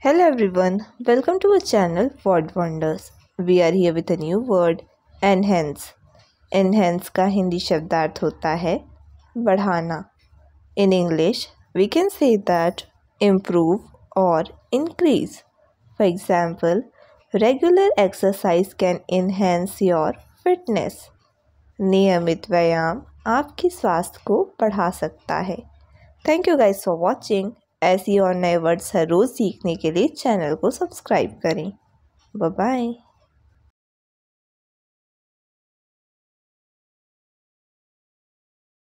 Hello everyone, welcome to our channel Word Wonders. We are here with a new word enhance. Enhance का हिंदी शब्दार्थ होता है बढ़ाना In English, we can say that improve or increase. For example, regular exercise can enhance your fitness. नियमित व्यायाम आपके स्वास्थ्य को बढ़ा सकता है Thank you guys for watching. ऐसी और नए वर्ड्स हर रोज़ सीखने के लिए चैनल को सब्सक्राइब करें बाय